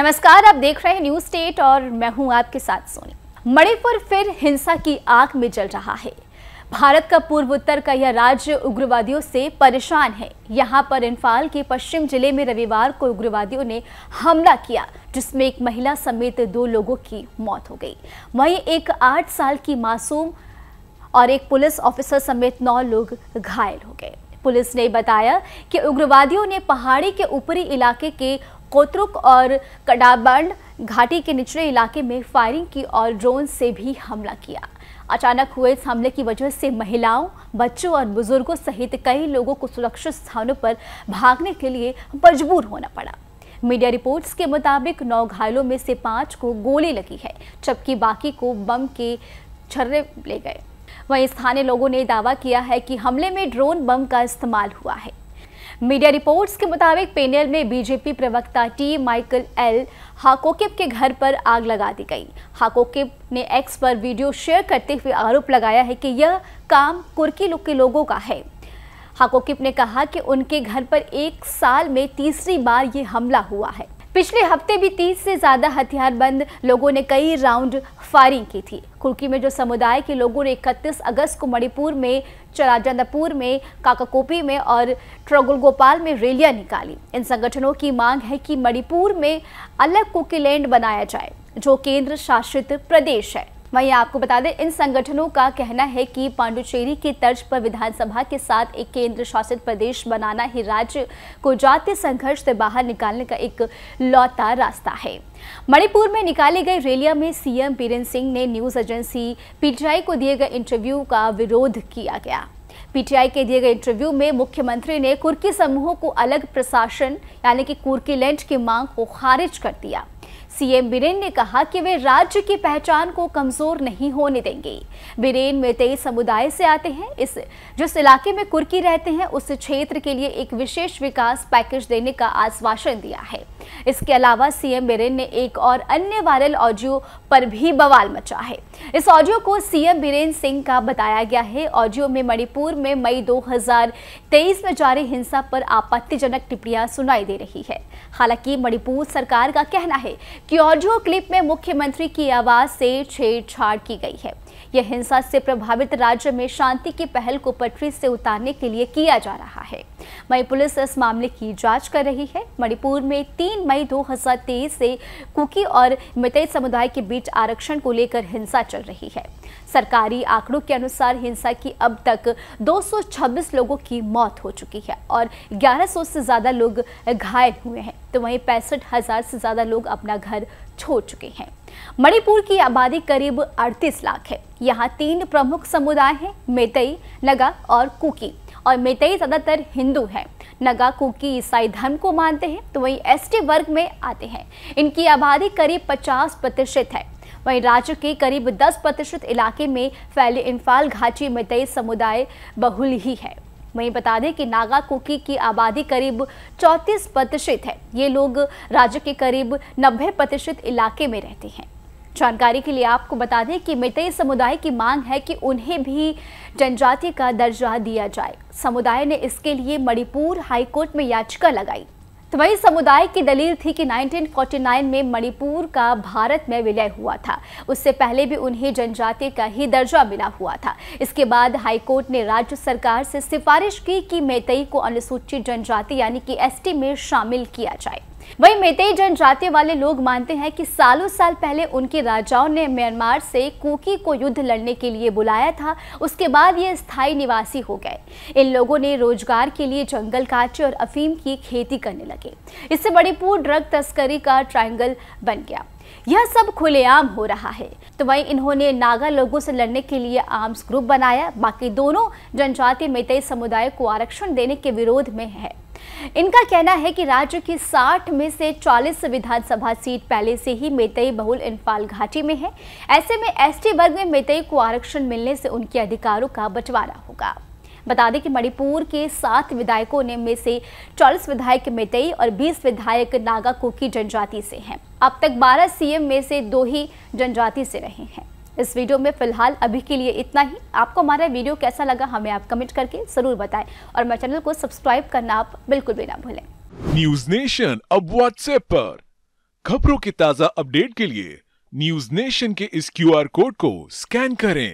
नमस्कार आप देख रहे हैं न्यूज स्टेट और मैं हूं आपके साथ सोनी मणिपुर फिर हिंसा की आग में जल रहा है भारत का पूर्व उत्तर का यह राज्य उग्रवादियों से परेशान है यहाँ पर इंफाल के पश्चिम जिले में रविवार को उग्रवादियों ने हमला किया जिसमें एक महिला समेत दो लोगों की मौत हो गई वहीं एक आठ साल की मासूम और एक पुलिस ऑफिसर समेत नौ लोग घायल हो गए पुलिस ने बताया कि उग्रवादियों ने पहाड़ी के ऊपरी इलाके के कोतरुक और कडाबंड घाटी के निचले इलाके में फायरिंग की और ड्रोन से भी हमला किया अचानक हुए इस हमले की वजह से महिलाओं बच्चों और बुजुर्गों सहित कई लोगों को सुरक्षित स्थानों पर भागने के लिए मजबूर होना पड़ा मीडिया रिपोर्ट्स के मुताबिक नौ घायलों में से पांच को गोली लगी है जबकि बाकी को बम के छर्रे ले गए वहीं स्थानीय लोगों ने दावा किया है कि हमले में ड्रोन बम का इस्तेमाल हुआ है मीडिया रिपोर्ट्स के मुताबिक पेनेल में बीजेपी प्रवक्ता टी माइकल एल हाकोकिप के घर पर आग लगा दी गई हाकोकिप ने एक्स पर वीडियो शेयर करते हुए आरोप लगाया है कि यह काम कुर्की लुक के लोगों का है हाकोकिप ने कहा कि उनके घर पर एक साल में तीसरी बार ये हमला हुआ है पिछले हफ्ते भी तीस से ज़्यादा हथियारबंद लोगों ने कई राउंड फायरिंग की थी कुर्की में जो समुदाय के लोगों ने 31 अगस्त को मणिपुर में चराजंदापुर में काकाकोपी में और ट्रगुलगोपाल में रैलियां निकाली इन संगठनों की मांग है कि मणिपुर में अलग कुकीलैंड बनाया जाए जो केंद्र शासित प्रदेश है वहीं आपको बता दें इन संगठनों का कहना है कि पांडुचेरी की तर्ज पर विधानसभा के साथ एक केंद्र शासित प्रदेश बनाना ही राज्य को जातीय संघर्ष से बाहर निकालने का एक लौता रास्ता है मणिपुर में निकाले गए रैलिया में सीएम बीरेन सिंह ने न्यूज एजेंसी पीटीआई को दिए गए इंटरव्यू का विरोध किया गया पीटीआई के दिए गए इंटरव्यू में मुख्यमंत्री ने कुर्की समूहों को अलग प्रशासन यानी कि कुर्की लैंड की मांग को खारिज कर दिया सीएम बिरेन ने कहा कि वे राज्य की पहचान को कमजोर नहीं होने देंगे बिरेन में तेई समुदाय से आते हैं इस जिस इलाके में कुर्की रहते हैं उस क्षेत्र के लिए एक विशेष विकास पैकेज देने का आश्वासन दिया है इसके अलावा सीएम बिरेन ने एक और अन्य वायरल ऑडियो पर भी बवाल मचा है इस ऑडियो को सीएम बीरेन सिंह का बताया गया है ऑडियो में मणिपुर में मई 2023 में जारी हिंसा पर आपत्तिजनक टिप्पणियां सुनाई दे रही है हालांकि मणिपुर सरकार का कहना है कि ऑडियो क्लिप में मुख्यमंत्री की आवाज से छेड़छाड़ की गई है यह हिंसा से प्रभावित राज्य में शांति की पहल को पटरी से उतारने के लिए किया जा रहा है वहीं पुलिस इस मामले की जांच कर रही है मणिपुर में 3 मई 2023 से कुकी और मितई समुदाय के बीच आरक्षण को लेकर हिंसा चल रही है सरकारी आंकड़ों के अनुसार हिंसा की अब तक 226 लोगों की मौत हो चुकी है और 1100 से ज़्यादा लोग घायल हुए हैं तो वहीं पैंसठ हज़ार से ज़्यादा लोग अपना घर छोड़ चुके हैं मणिपुर की आबादी करीब 38 लाख है यहाँ तीन प्रमुख समुदाय हैं मेतई नगा और कुकी और मेतई ज़्यादातर हिंदू हैं नगा कुकी ईसाई धर्म को मानते हैं तो वहीं एसटी वर्ग में आते हैं इनकी आबादी करीब 50 प्रतिशत है वहीं राज्य के करीब 10 प्रतिशत इलाके में फैले इंफाल घाटी मेतई समुदाय बहुल ही है वहीं बता दें कि नागा कुकी की आबादी करीब 34 प्रतिशत है ये लोग राज्य के करीब 90 प्रतिशत इलाके में रहते हैं जानकारी के लिए आपको बता दें कि मितई समुदाय की मांग है कि उन्हें भी जनजाति का दर्जा दिया जाए समुदाय ने इसके लिए मणिपुर हाईकोर्ट में याचिका लगाई तो वही समुदाय की दलील थी कि 1949 में मणिपुर का भारत में विलय हुआ था उससे पहले भी उन्हें जनजाति का ही दर्जा मिला हुआ था इसके बाद हाईकोर्ट ने राज्य सरकार से सिफारिश की कि मेतई को अनुसूचित जनजाति यानी कि एसटी में शामिल किया जाए वही मेतेई जनजाति वाले लोग मानते हैं कि सालों साल पहले उनके राजाओं ने म्यांमार से कुकी को युद्ध लड़ने के लिए बुलाया था उसके बाद ये स्थायी निवासी हो गए इन लोगों ने रोजगार के लिए जंगल काटे और अफीम की खेती करने लगे इससे बड़ीपुर ड्रग तस्करी का ट्राइंगल बन गया यह सब खुलेआम हो रहा है तो वहीं इन्होंने नागा लोगों से लड़ने के लिए आर्म्स ग्रुप बनाया बाकी दोनों जनजाति मेतई समुदाय को आरक्षण देने के विरोध में है इनका कहना है कि राज्य की 60 में से 40 विधानसभा सीट पहले से ही मेतई बहुल इंफाल घाटी में है ऐसे में एसटी वर्ग में मेतई को आरक्षण मिलने से उनके अधिकारों का बंटवारा होगा बता दें कि मणिपुर के सात विधायकों ने में से 40 विधायक मेतई और 20 विधायक नागा कुकी जनजाति से हैं अब तक 12 सीएम में से दो ही जनजाति से रहे हैं इस वीडियो में फिलहाल अभी के लिए इतना ही आपको हमारा वीडियो कैसा लगा हमें आप कमेंट करके ज़रूर बताएं और मेरे चैनल को सब्सक्राइब करना आप बिल्कुल भी ना भूलें न्यूज नेशन अब व्हाट्सएप पर खबरों के ताज़ा अपडेट के लिए न्यूज नेशन के इस क्यू कोड को स्कैन करें